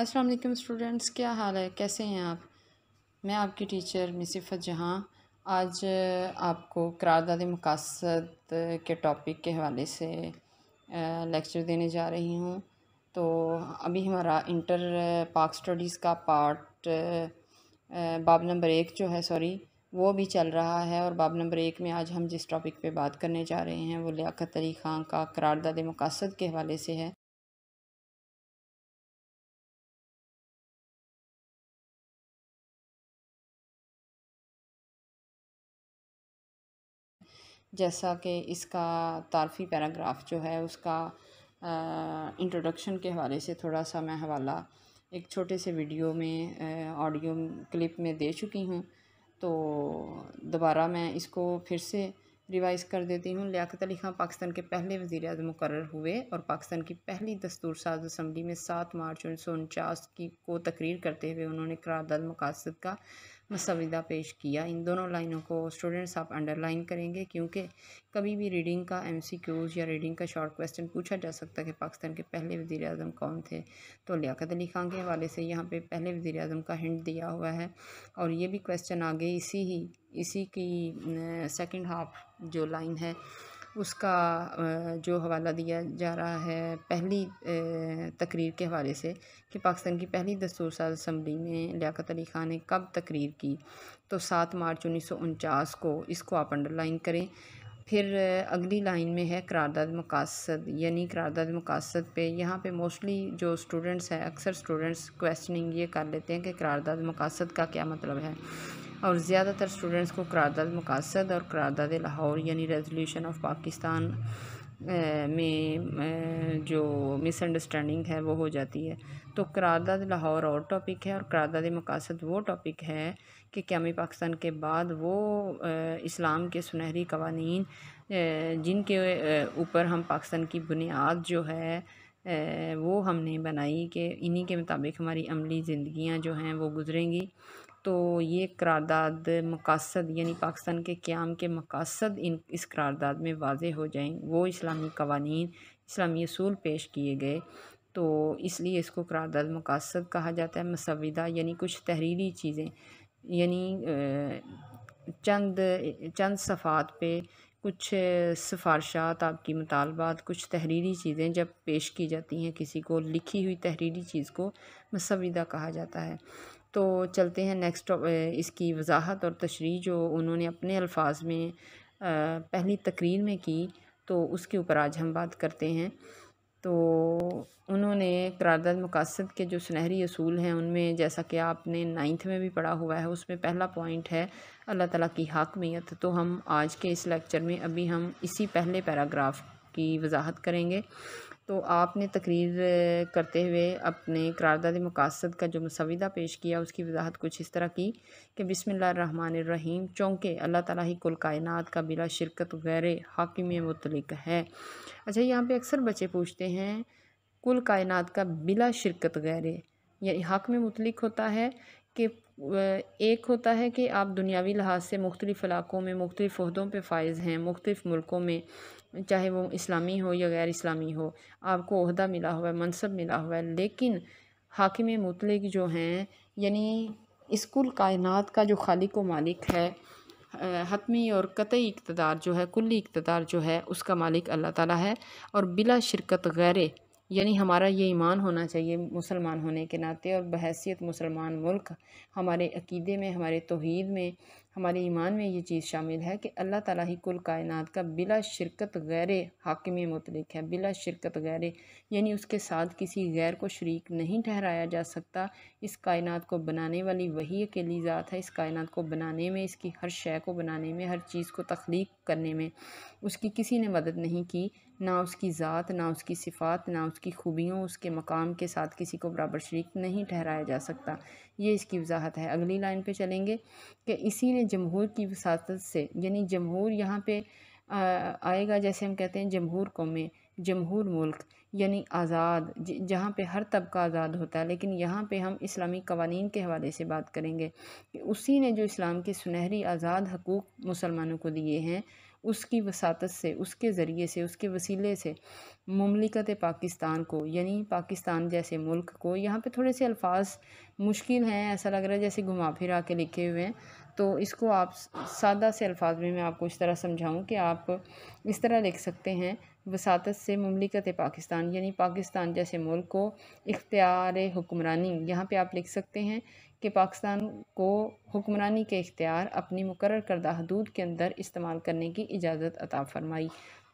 अस्सलाम वालेकुम स्टूडेंट्स क्या हाल है कैसे हैं आप मैं आपकी टीचर मिसफ़त जहां आज आपको करारदाद मकासद के टॉपिक के हवाले से लेक्चर देने जा रही हूं तो अभी हमारा इंटर पाक स्टडीज़ का पार्ट बाब नंबर एक जो है सॉरी वो भी चल रहा है और बाब नंबर एक में आज हम जिस टॉपिक पे बात करने जा रहे हैं वो लियाकत अली ख़ान का करारदाद मकासद के हवाले से है जैसा कि इसका तारफ़ी पैराग्राफ जो है उसका इंट्रोडक्शन के हवाले से थोड़ा सा मैं हवाला एक छोटे से वीडियो में ऑडियो क्लिप में दे चुकी हूँ तो दोबारा मैं इसको फिर से रिवाइज़ कर देती हूँ लियाकत अली खां पाकिस्तान के पहले वज़ी अजम मुकर हुए और पाकिस्तान की पहली दस्तूर साज असम्बली में सात मार्च उन्नीस सौ उनचास की को तकरीर करते हुए उन्होंने करारदाद मकासद का मसविदा पेश किया इन दोनों लाइनों को स्टूडेंट्स आप अंडरलाइन करेंगे क्योंकि कभी भी रीडिंग का एम सी क्यूज़ या रीडिंग का शॉर्ट क्वेश्चन पूछा जा सकता है कि पाकिस्तान के पहले वज़ी अजम कौन थे तो लियाकत अली खान के हवाले से यहाँ पर पहले वज़ी अजम का हिंट दिया हुआ है और ये भी क्वेश्चन आगे इसी ही इसी की सेकेंड हाफ जो लाइन है उसका जो हवाला दिया जा रहा है पहली तकरीर के हवाले से कि पाकिस्तान की पहली दस्तूर साज असम्बली में लियात अली खान ने कब तकरीर की तो सात मार्च उन्नीस सौ उनचास को इसको आप अंडरलाइन करें फिर अगली लाइन में है करारदाद मकासद यानी करारदाद मकासद पे यहाँ पे मोस्टली जो स्टूडेंट्स हैं अक्सर स्टूडेंट्स क्वेश्चनिंग ये कर लेते हैं कि करारदाद मकासद का क्या मतलब है और ज़्यादातर स्टूडेंट्स को करारदाद मकासद और करारदाद लाहौर यानी रेजोल्यूशन ऑफ पाकिस्तान में जो मिसअंडरस्टैंडिंग है वो हो जाती है तो करारदाद लाहौर और टॉपिक है और करारदाद मकासद वो टॉपिक है कि क्या पाकिस्तान के बाद वो इस्लाम के सुनहरी कवानी जिनके ऊपर हम पाकिस्तान की बुनियाद जो है वो हमने बनाई कि इन्हीं के मुताबिक हमारी अमली ज़िंदियाँ जो हैं वो गुज़रेंगी तो ये करारदाद मकासद यानी पाकिस्तान के क़्याम के मकासद इन इस करारदाद में वाज हो जाएँ वो इस्लामी कवानीन इस्लामी असूल पेश किए गए तो इसलिए इसको करारदाद मकासद कहा जाता है मसविदा यानी कुछ तहरीरी चीज़ें यानी चंद चंद सफ़ात पे कुछ सिफारशात आपकी मुतालबात कुछ तहरीरी चीज़ें जब पेश की जाती हैं किसी को लिखी हुई तहरीरी चीज़ को मसविदा कहा जाता है तो चलते हैं नेक्स्ट इसकी वजाहत और तशरी जो उन्होंने अपने अल्फाज में पहली तकरीर में की तो उसके ऊपर आज हम बात करते हैं तो उन्होंने करारदाद मकासद के जो सुनहरी असूल हैं उनमें जैसा कि आपने नाइन्थ में भी पढ़ा हुआ है उसमें पहला पॉइंट है अल्लाह ताला की हाकमियत तो हम आज के इस लेक्चर में अभी हम इसी पहले पैराग्राफ की वजाहत करेंगे तो आपने तकरीर करते हुए अपने करारदाद मकासद का जो मसविदा पेश किया उसकी वजाहत कुछ इस तरह की कि बसमीम चूँकि अल्लाह ताला ही कुल कायनात का बिला शिरकत गैर हाकिम मतलक है अच्छा यहाँ पे अक्सर बच्चे पूछते हैं कुल कायनात का बिला शिरकत गैर या हक में मुतलक होता है कि एक होता है कि आप दुनियावी लिहाज से मुख्तलिफ़ इलाक़ों में मुख्तलिफ़ अहदों पर फ़ायज़ हैं मुख्तलिफ़ मुल्कों में चाहे वो इस्लामी हो या गैर इस्लामी हो आपको अहदा मिला हुआ है मनसब मिला हुआ है लेकिन हाकिम मुतलक जो हैं यानी इस्कुल कायनात का जो खालिक व मालिक है हतमी और कतई इकतदार जो है कुल्ली इकतदार जो है उसका मालिक अल्लाह ताला है और बिला शिरकत गैर यानी हमारा ये ईमान होना चाहिए मुसलमान होने के नाते और बहसीत मुसलमान मुल्क हमारे अकीदे में हमारे तोहद में हमारे ईमान में ये चीज़ शामिल है कि अल्लाह ताला ही कुल कायनात का बिला शिरकत गैर हाकिम मतलक है बिला शिरकत गैर यानी उसके साथ किसी गैर को शरीक नहीं ठहराया जा सकता इस कायनात को बनाने वाली वही अकेली ज़ात है इस कायनात को बनाने में इसकी हर शय को बनाने में हर चीज़ को तख्लीक करने में उसकी किसी ने मदद नहीं की ना उसकी ज़ात ना उसकी सिफ़ात ना उसकी खूबियों उसके मकाम के साथ किसी को बराबर शरीक नहीं ठहराया जा सकता ये इसकी वजाहत है अगली लाइन पे चलेंगे कि इसी ने जमहूर की वसात से यानी जमहूर यहाँ पे आएगा जैसे हम कहते हैं जमहूर कौमें जमहूर मुल्क यानी आज़ाद जहाँ पे हर तबका आज़ाद होता है लेकिन यहाँ पे हम इस्लामी कवानीन के हवाले से बात करेंगे कि उसी ने जो इस्लाम के सुनहरी आज़ाद हकूक़ मुसलमानों को दिए हैं उसकी वसात से उसके ज़रिए से उसके वसीले से ममलिकत पाकिस्तान को यानी पाकिस्तान जैसे मुल्क को यहाँ पे थोड़े से अल्फाज मुश्किल हैं ऐसा लग रहा है जैसे घुमा फिरा के लिखे हुए हैं तो इसको आप सादा से अल्फाज में मैं आपको इस तरह समझाऊँ कि आप इस तरह लिख सकते हैं वसात से ममलिकत पाकिस्तान यानी पाकिस्तान जैसे मुल्क को इख्तियार हुक्मरानी यहाँ पे आप लिख सकते हैं कि पाकिस्तान को हुक्मरानी के इख्तियार अपनी मुकर करदा हदूद के अंदर इस्तेमाल करने की इजाज़त अता फरमाई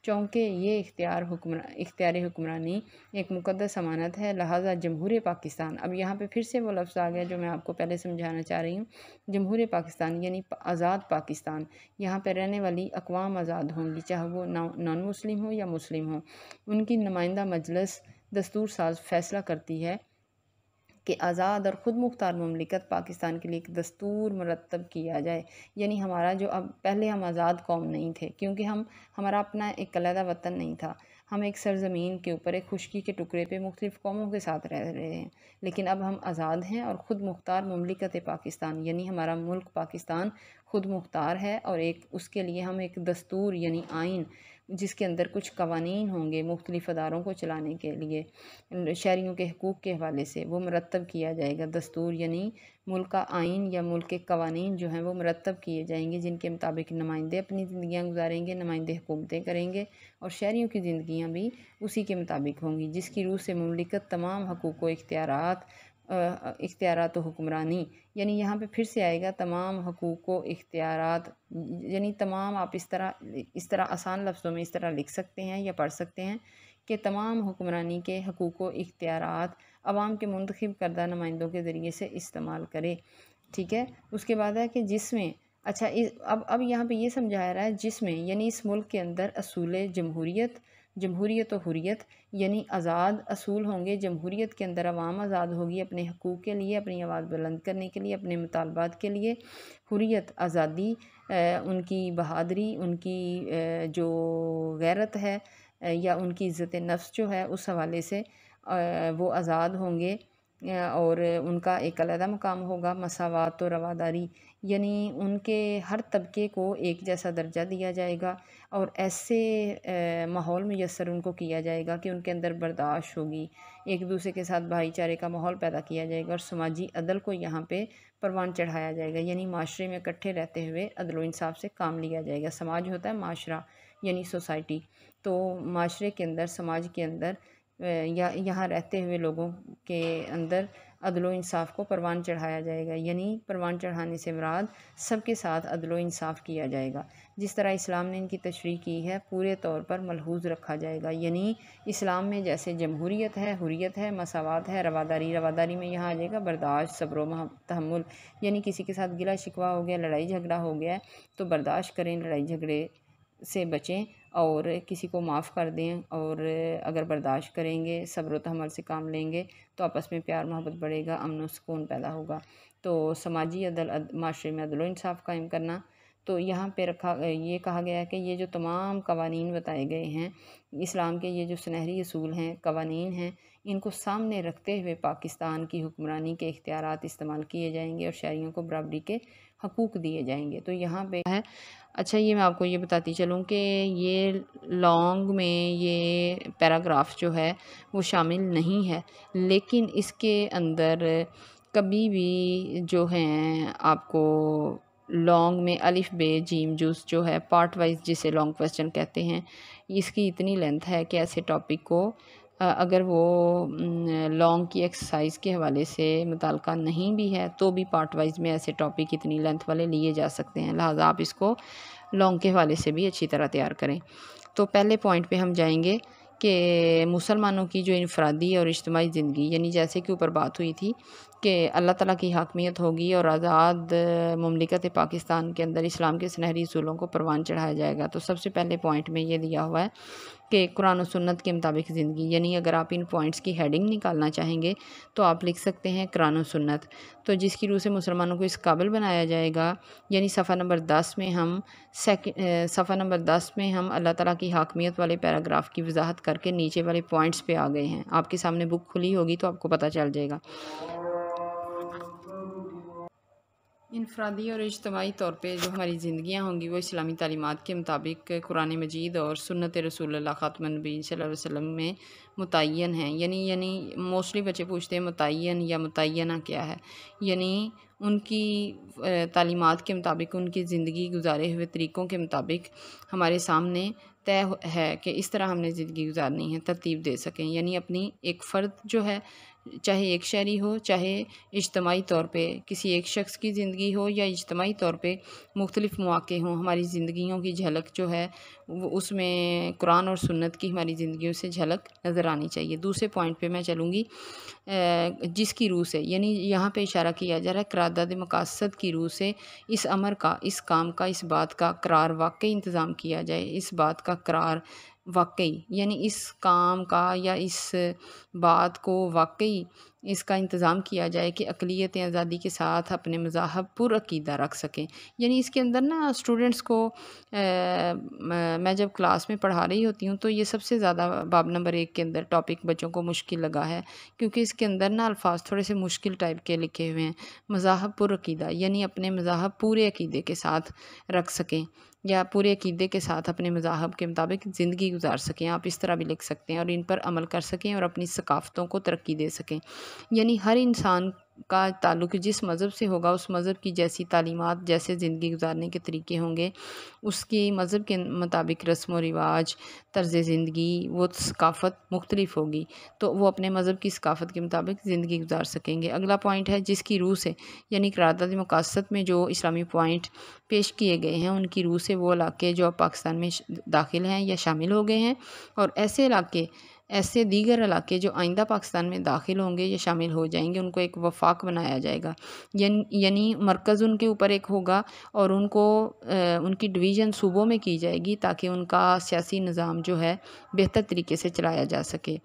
चूँकि ये इख्तियार इख्तियार हुक्मरानी एक मुकदस अमानत है लिहाजा जमहूर पाकिस्तान अब यहाँ पर फिर से वो लफ्ज़ आ गया जो मैं आपको पहले समझाना चाह रही हूँ जमहूर पाकिस्तान यानी आज़ाद पाकिस्तान यहाँ पर रहने वाली अकवाम आज़ाद होंगी चाहे वो नॉन मुस्लिम हो या मुस्लिम हो उनकी नुमाइंदा मजलस दस्तूर साज फैसला करती है कि आज़ाद और ख़ुद मुख्तार ममलिकत पाकिस्तान के लिए एक दस्तूर मरतब किया जाए यानी हमारा जो अब पहले हम आज़ाद कौम नहीं थे क्योंकि हम हमारा अपना एक कलदा वतन नहीं था हम एक सरजमीन के ऊपर एक खुशकी के टुकड़े पे मुख्तफ़ कौमों के साथ रह रहे हैं लेकिन अब हम आज़ाद हैं और ख़ुद मुख्तार ममलिकत पाकिस्तान यानी हमारा मुल्क पाकिस्तान ख़ुद मुख्तार है और एक उसके लिए हम एक दस्तूर यानी आइन जिसके अंदर कुछ कवानी होंगे मुख्तलिफ अदारों को चलाने के लिए शहरीों के हकूक़ के हवाले से वो मरतब किया जाएगा दस्तूर यानी मुल्क का आइन या मुल्क के कवानीन जो हैं वो मरतब किए जाएंगे जिनके मुताबिक नुमाइंदे अपनी ज़िंदियाँ गुजारेंगे नुमाइंदे हुकूमतें करेंगे और शहरीों की ज़िंदियाँ भी उसी के मुताबिक होंगी जिसकी रूह से ममलिकत तमाम हकूक़ व इख्तियार इख्तियारत हुक्मरानी यानी यहाँ पे फिर से आएगा तमाम हकूक़ को इख्तियारत यानी तमाम आप इस तरह इस तरह आसान लफ्ज़ों में इस तरह लिख सकते हैं या पढ़ सकते हैं कि तमाम हुक्मरानी के हकूक़ व इख्तियारत आवाम के मंतखब करदा नुमाइंदों के ज़रिए से इस्तेमाल करे ठीक है उसके बाद है कि जिसमें अच्छा इस अब अब यहाँ पे ये समझाया रहा है जिसमें यानी इस मुल्क के अंदर असूल जमहूरीत जमहूरीत और हुरियत यानी आज़ाद असूल होंगे जमहूरीत के अंदर आवाम आज़ाद होगी अपने हकूक़ के लिए अपनी आवाज़ बुलंद करने के लिए अपने मुतालबात के लिए हुरियत आज़ादी उनकी बहादरी उनकी जो गैरत है या उनकी इज़्ज़त नफ्स जो है उस हवाले से वो आज़ाद होंगे और उनका एक अलहदा मकाम होगा मसावत और रवादारी यानी उनके हर तबके को एक जैसा दर्जा दिया जाएगा और ऐसे माहौल मैसर उनको किया जाएगा कि उनके अंदर बर्दाश्त होगी एक दूसरे के साथ भाईचारे का माहौल पैदा किया जाएगा और समाजी अदल को यहाँ पे परवान चढ़ाया जाएगा यानी माशरे में इकट्ठे रहते हुए अदलो इंसाफ से काम लिया जाएगा समाज होता है माशरा यानी सोसाइटी तो माशरे के अंदर समाज के अंदर या यहाँ रहते हुए लोगों के अंदर अदलो को परवान चढ़ाया जाएगा यानी परवान चढ़ाने से मराद सबके साथ अदलो इंसाफ किया जाएगा जिस तरह इस्लाम ने इनकी तशरी की है पूरे तौर पर मलहूज रखा जाएगा यानी इस्लाम में जैसे जमहूरीत है हुरियत है मसावत है रवादारी रवादारी में यहाँ आ जाएगा बर्दाश्त सब्र तहमुल यानी किसी के साथ गिला शिकवा हो गया लड़ाई झगड़ा हो गया तो बर्दाश्त करें लड़ाई झगड़े से बचें और किसी को माफ़ कर दें और अगर बर्दाश्त करेंगे सब्र तहमल से काम लेंगे तो आपस में प्यार मोहब्बत बढ़ेगा अमन सुकून पैदा होगा तो समाजी अदल माशरे में अदल इंसाफ कायम करना तो यहाँ पे रखा ये कहा गया है कि ये जो तमाम कवानी बताए गए हैं इस्लाम के ये जो सुनहरी असूल हैं कवानी हैं इनको सामने रखते हुए पाकिस्तान की हुक्मरानी के इख्तियार इस्तेमाल किए जाएंगे और शहरीों को बराबरी के हकूक़ दिए जाएंगे तो यहाँ पे है अच्छा ये मैं आपको ये बताती चलूँ कि ये लॉन्ग में ये पैराग्राफ जो है वो शामिल नहीं है लेकिन इसके अंदर कभी भी जो हैं आपको लॉन्ग में अलिफ बे जीम जूस जो है पार्ट वाइज जिसे लॉन्ग क्वेश्चन कहते हैं इसकी इतनी लेंथ है कि ऐसे टॉपिक को अगर वो लॉन्ग की एक्सरसाइज के हवाले से मुतल नहीं भी है तो भी पार्ट वाइज में ऐसे टॉपिक इतनी लेंथ वाले लिए जा सकते हैं लिहाजा आप इसको लॉन्ग के हवाले से भी अच्छी तरह तैयार करें तो पहले पॉइंट पे हम जाएंगे कि मुसलमानों की जो इनफरादी और इज्तमी ज़िंदगी यानी जैसे कि ऊपर बात हुई थी कि अल्लाह ताला की हाकमियत होगी और आज़ाद ममलिकत पाकिस्तान के अंदर इस्लाम के सुनहरी असूलों को परवान चढ़ाया जाएगा तो सबसे पहले पॉइंट में ये दिया हुआ है कि कुरान और सुन्नत के मुताबिक ज़िंदगी यानी अगर आप इन पॉइंट्स की हेडिंग निकालना चाहेंगे तो आप लिख सकते हैं कुरान और सुन्नत तो जिसकी रूह से मुसलमानों को इस काबिल बनाया जाएगा यानी सफ़ा नंबर दस में हम सफ़ा नंबर दस में हम अल्लाह ताला की हाकमियत वाले पैराग्राफ की वजाहत करके नीचे वाले पॉइंट्स पे आ गए हैं आपके सामने बुक खुली होगी तो आपको पता चल जाएगा इनफरादी और इजतमाही तौर पर जो हमारी ज़िंदियाँ होंगी वो इस्लामी तलीमत के मुताबिक कुरान मजीद और सुनत रसूल ख़ातमनबी वसम में मुतन है यानी यानी मोस्टली बच्चे पूछते हैं मुतन या मुतना क्या है यानी उनकी तलीमत के मुताबिक उनकी ज़िंदगी गुजारे हुए तरीक़ों के मुताबिक हमारे सामने तय है कि इस तरह हमने ज़िंदगी गुजारनी है तरतीब दे सकें यानी अपनी एक फ़र्द जो है चाहे एक शहरी हो चाहे इज्तमाही तौर पे किसी एक शख्स की ज़िंदगी हो या इज्तमाही तौर पे मुख्तलिफ़ मौक़े हों हमारी ज़िंदगियों की झलक जो है वो उसमें कुरान और सुन्नत की हमारी ज़िंदगियों से झलक नज़र आनी चाहिए दूसरे पॉइंट पे मैं चलूँगी जिसकी रूह से यानी यहाँ पे इशारा किया जा रहा है करारदाद मकासद की रूह से इस अमर का इस काम का इस बात का करार वाकई इंतज़ाम किया जाए इस बात का करार वाकई यानी इस काम का या इस बात को वाकई इसका इंतज़ाम किया जाए कि अकलीत आज़ादी के साथ अपने मज़ाहब पुरअकीदा रख सकें यानी इसके अंदर ना स्टूडेंट्स को आ, मैं जब क्लास में पढ़ा रही होती हूँ तो ये सबसे ज़्यादा बाब नंबर एक के अंदर टॉपिक बच्चों को मुश्किल लगा है क्योंकि इसके अंदर ना अल्फाज थोड़े से मुश्किल टाइप के लिखे हुए हैं मज़ाहब पुरअकीदा यानी अपने मज़ाहब पूरे अकीदे के साथ रख सकें या पूरे अकीदे के साथ अपने मजाहब के मुताबिक ज़िंदगी गुजार सकें आप इस तरह भी लिख सकते हैं और इन पर अमल कर सकें और अपनी सकाफ़तों को तरक्की दे सकें यानी हर इंसान का ताल्लुक जिस मज़हब से होगा उस मज़हब की जैसी तालीमत जैसे ज़िंदगी गुजारने के तरीके होंगे उसके मज़हब के मुताबिक रस्म व रिवाज तर्ज़ ज़िंदगी वो सकाफ़त मुख्तलिफ होगी तो वो अपने मज़हब की सकाफ़त के मुताबिक ज़िंदगी गुजार सकेंगे अगला पॉइंट है जिसकी रूह से यानी करारदाद मकासद में जो इस्लामी पॉइंट पेश किए गए हैं उनकी रूह से वो इलाके जो अब पाकिस्तान में दाखिल हैं या शामिल हो गए हैं और ऐसे इलाके ऐसे दीगर इलाके जो आइंदा पाकिस्तान में दाखिल होंगे या शामिल हो जाएंगे उनको एक वफाक बनाया जाएगा यानी मरकज़ उनके ऊपर एक होगा और उनको उनकी डिवीज़न सूबों में की जाएगी ताकि उनका सियासी निज़ाम जो है बेहतर तरीके से चलाया जा सके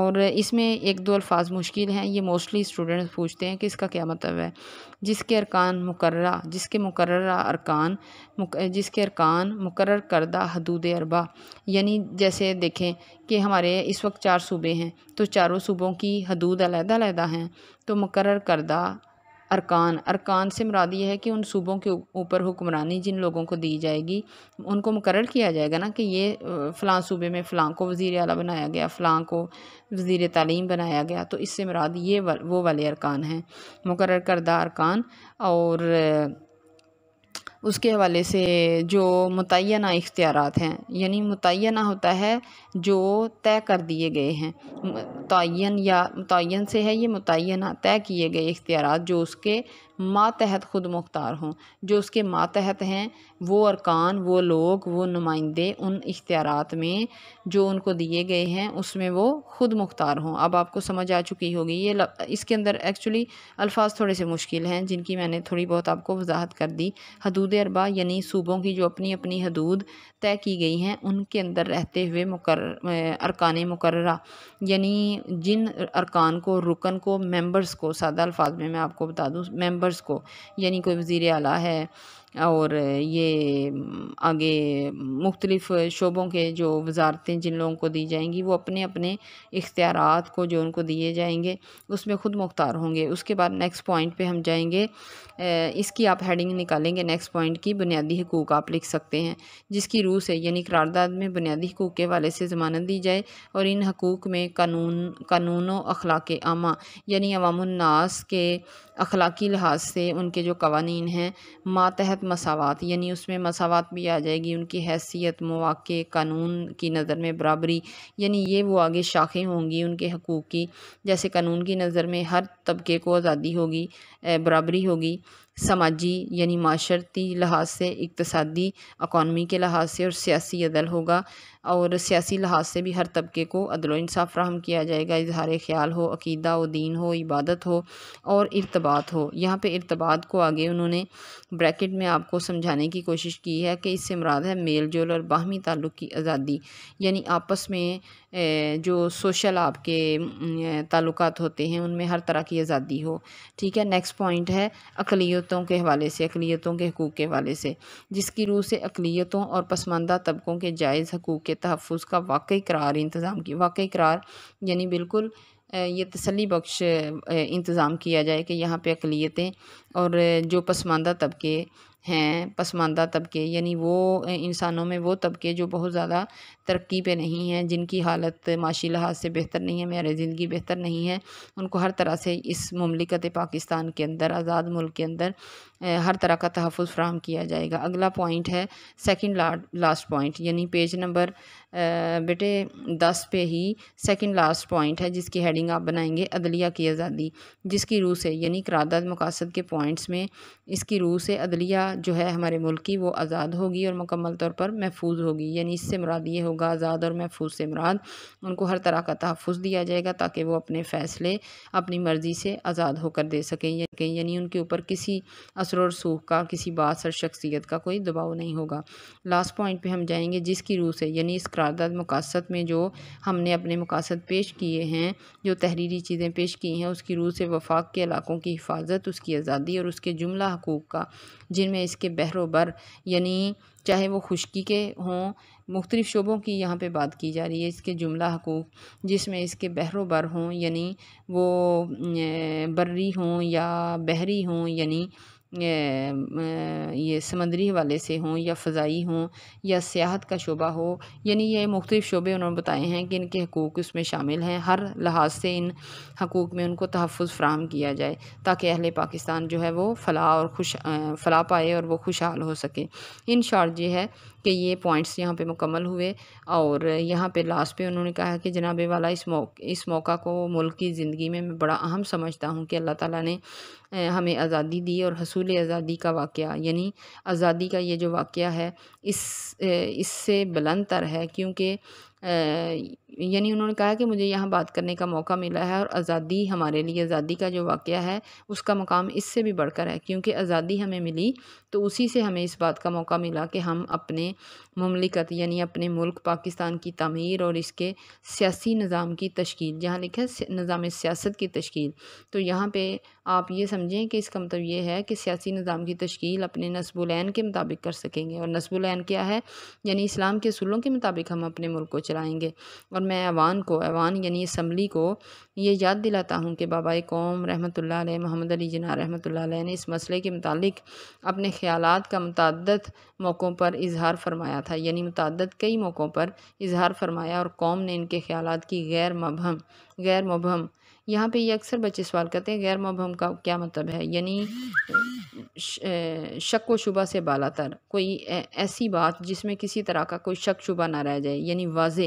और इसमें एक दो अल्फाज मुश्किल हैं ये मोस्टली स्टूडेंट्स पूछते हैं कि इसका क्या मतलब है जिसके अरकान मुकर्रा जिसके मुकर्रा अरकान जिसके अरकान मुकर करदा हदूद अरबा यानी जैसे देखें कि हमारे इस वक्त चार सूबे हैं तो चारों सूबों की हदूद अलहदा हैं तो मुकर करदा अरकान अरकान से मुराद ये है कि उन सूबों के ऊपर हुक्मरानी जिन लोगों को दी जाएगी उनको मुकर किया जाएगा ना कि ये फ़लाँ सूबे में फ़लाँ को वज़ी अला बनाया गया फ़लाँ को वज़ी तालीम बनाया गया तो इससे मुराद ये वो वाले अरकान हैं मुकर करदा अरकान और उसके हवाले से जो मुतन इख्तियार हैं यानी मुतन होता है जो तय कर दिए गए हैं मुतन या मुतन से है ये मुतन तय किए गए इख्तियार जो उसके मातहत ख़ुद मुख्तार हों जो उसके मातहत हैं वो अरकान वो लोग वो नुमाइंदे उन इख्तियार में जो उनको दिए गए हैं उसमें वो ख़ुद मुख्तार हों अब आपको समझ आ चुकी होगी ये इसके अंदर एक्चुअली अल्फाज थोड़े से मुश्किल हैं जिनकी मैंने थोड़ी बहुत आपको वजाहत कर दी हदूद अरबा यानी सूबों की जो अपनी अपनी हदूद तय की गई हैं उनके अंदर रहते हुए मुकर अरकान मुकर यानी जिन अरकान को रुकन को मेम्बर्स को सादा अल्फाज में मैं आपको बता दूँ मेम्बर मेंबर्स को यानी कोई वजीर अला है और ये आगे मुख्तलिफ़ शोबों के जो वजारतें जिन लोगों को दी जाएंगी वो अपने अपने इख्तियार को जो उनको दिए जाएंगे उसमें ख़ुद मुख्तार होंगे उसके बाद नेक्स्ट पॉइंट पे हम जाएंगे इसकी आप हेडिंग निकालेंगे नेक्स्ट पॉइंट की बुनियादी हकूक़ आप लिख सकते हैं जिसकी रूस है यानी करारदाद में बुनियादी हकूक़ के वाले से ज़मानत दी जाए और इन हकूक़ में कानून कानून अखलाक आमा यानी अवामनास के अखलाकी लिहाज से उनके जो कवानीन हैं मातहत मसावत यानी उसमें मसावत भी आ जाएगी उनकी हैसियत मौाक़ कानून की नज़र में बराबरी यानी ये वो आगे शाखें होंगी उनके हकूक़ की जैसे कानून की नज़र में हर तबके को आज़ादी होगी बराबरी होगी समाजी यानी माशरती लिहाज से इकतसादी अकानमी के लिहाज से और सियासी अदल होगा और सियासी लिहाज से भी हर तबके को अदल इंसाफ फ्राहम किया जाएगा इजहार ख्याल हो अकीदा व दीन हो इबादत हो और इरतबात हो यहाँ पर इरतबात को आगे उन्होंने ब्रैकेट में आपको समझाने की कोशिश की है कि इससे मुराद है मेल जोल और बाहमी ताल्लुक़ की आज़ादी यानी आपस में जो सोशल आपके ताल्लुक होते हैं उनमें हर तरह की आज़ादी हो ठीक है नेक्स्ट पॉइंट है अकलीतों के हवाले से अकलीतों के हकूक़ के हवाले से जिसकी रूह से अकलीतों और पसमानदा तबकों के जायज़ हकूक़ के तहफ़ का वाकई करार इंतज़ाम की वाकई करार यानी बिल्कुल ये तसली बख्श इंतज़ाम किया जाए कि यहाँ पर अकलीतें और जो पसमानदा तबके हैं पसमानदा तबके यानी वो इंसानों में वो तबके जो बहुत ज़्यादा तरक्की पे नहीं है जिनकी हालत माशी लिहाज से बेहतर नहीं है मेरे ज़िंदगी बेहतर नहीं है उनको हर तरह से इस ममलिकत पाकिस्तान के अंदर आज़ाद मुल्क के अंदर हर तरह का तहफ़ फ्राहम किया जाएगा अगला पॉइंट है ला लास्ट पॉइंट यानी पेज नंबर बेटे दस पे ही सेकेंड लास्ट पॉइंट है जिसकी हेडिंग आप बनाएंगे अदलिया की आज़ादी जिसकी रूह से यानी करारदाद मकासद के पॉइंट्स में इसकी रूह से अदलिया जो है हमारे मुल्क की वो आज़ाद होगी और मुकम्मल तौर पर महफूज होगी यानी इससे मुराद ये हो लोग आज़ाद और महफूज से मुराद उनको हर तरह का तहफ़ दिया जाएगा ताकि वो अपने फ़ैसले अपनी मर्ज़ी से आज़ाद होकर दे सकें या कहीं यानी उनके ऊपर किसी असर और सूख का किसी बासर शख्सियत का कोई दबाव नहीं होगा लास्ट पॉइंट पे हम जाएंगे जिसकी रूह से यानी इस करारदाद मकासद में जो हमने अपने मकासद पेश किए हैं जो तहरीरी चीज़ें पेश की हैं उसकी रूह से वफाक के इलाकों की हिफाजत उसकी आज़ादी और उसके जुमला हकूक़ का जिनमें इसके बहरोबर यानी चाहे वो खुशकी के हों मुख्तलिफ़ शोबों की यहाँ पर बात की जा रही है इसके जुमला हकूक़ जिसमें इसके बहरोबर हों यानी वो बर्री हों या बहरी हों यानी ये समंदरी हवाले से हों या फ़ज़ाई हों या सियाहत का शोबा हो यानी ये मुख्तलिफ़ शोबे उन्होंने बताए हैं कि इनके हकूक़ उसमें शामिल हैं हर लिहाज से इन हकूक़ में उनको तहफ़ फ्राहम किया जाए ताकि अहल पाकिस्तान जो है वो फलाह और खुश फलाह पाए और वो खुशहाल हो सके इन शॉर्ट ये है कि ये पॉइंट्स यहाँ पे मुकम्मल हुए और यहाँ पे लास्ट पे उन्होंने कहा कि जनाब वाला इस मौके इस मौका को मुल्क की ज़िंदगी में मैं बड़ा अहम समझता हूँ कि अल्लाह ताला ने हमें आज़ादी दी और हसूल आज़ादी का वाक़ यानी आज़ादी का ये जो वाक़ है इस इससे बुलंद तर है क्योंकि यानी उन्होंने कहा कि मुझे यहाँ बात करने का मौका मिला है और आज़ादी हमारे लिए आज़ादी का जो वाक़ है उसका मकाम इससे भी बढ़कर है क्योंकि आज़ादी हमें मिली तो उसी से हमें इस बात का मौका मिला कि हम अपने ममलिकत यानी अपने मुल्क पाकिस्तान की तमीर और इसके सियासी निज़ाम की तश्ील जहाँ लिखा है निज़ाम सियासत की तश्ील तो यहाँ पर आप ये समझें कि इसका मतलब ये है कि सियासी निज़ाम की तश्कील अपने नस्बुलैन के मुताबिक कर सकेंगे और नस्बुलैन क्या है यानी इस्लाम के असूलों के मुताबिक हम अपने मुल्क को चलाएँगे और मैं अवान को अवान यानी इसम्बली को ये याद दिलाता हूँ कि बाबा कौम रहमत ला मोहम्मद अली जना रहमत ला ने इस मसले के मतलब अपने ख्याल का मुतद मौक़ों पर इजहार फरमाया था यानी मुतद कई मौक़ों पर इजहार फरमाया और कौम ने इनके ख्याल की गैर मबहम गैर मबहम यहाँ पे ये अक्सर बच्चे सवाल करते हैं गैर मबहम का क्या मतलब है यानी शक व शुबा से बाला तर कोई ऐसी बात जिसमें किसी तरह का कोई शक शुबा ना रह जाए यानी वाज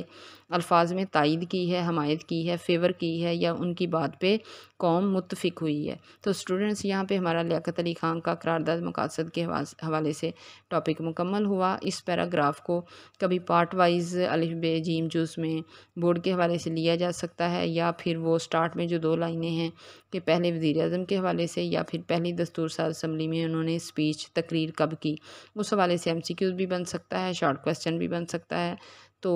अल्फाज में तइद की है हमायत की है फेवर की है या उनकी बात पे कौम मुतफिक हुई है तो स्टूडेंट्स यहाँ पे हमारा लियात अली ख़ान का करारदाद मकासद के हवाले से टॉपिक मुकम्मल हुआ इस पैराग्राफ को कभी पार्ट वाइज अलिफ बे जीम जूस में बोर्ड के हवाले से लिया जा सकता है या फिर वो स्टार्ट में जो दो लाइनें हैं कि पहले वज़ी अजम के हवाले से या फिर पहली दस्तूर साल असम्बली में उन्होंने स्पीच तकरीर कब की उस हवाले से एम भी बन सकता है शॉर्ट क्वेश्चन भी बन सकता है तो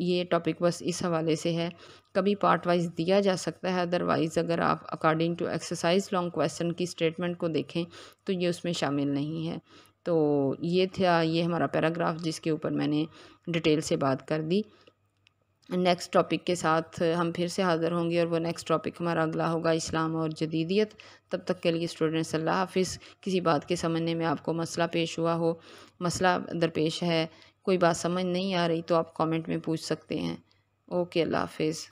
ये टॉपिक बस इस हवाले से है कभी पार्ट वाइज दिया जा सकता है अदरवाइज़ अगर आप according to exercise long question की स्टेटमेंट को देखें तो ये उसमें शामिल नहीं है तो ये था ये हमारा पैराग्राफ जिसके ऊपर मैंने डिटेल से बात कर दी नेक्स्ट टॉपिक के साथ हम फिर से हाज़िर होंगे और वो नेक्स्ट टॉपिक हमारा अगला होगा इस्लाम और जदीदियत तब तक के लिए स्टूडेंट्स अल्लाह हाफिज़ किसी बात के समझने में आपको मसला पेश हुआ हो मसला दरपेश है कोई बात समझ नहीं आ रही तो आप कमेंट में पूछ सकते हैं ओके अल्लाह हाफिज़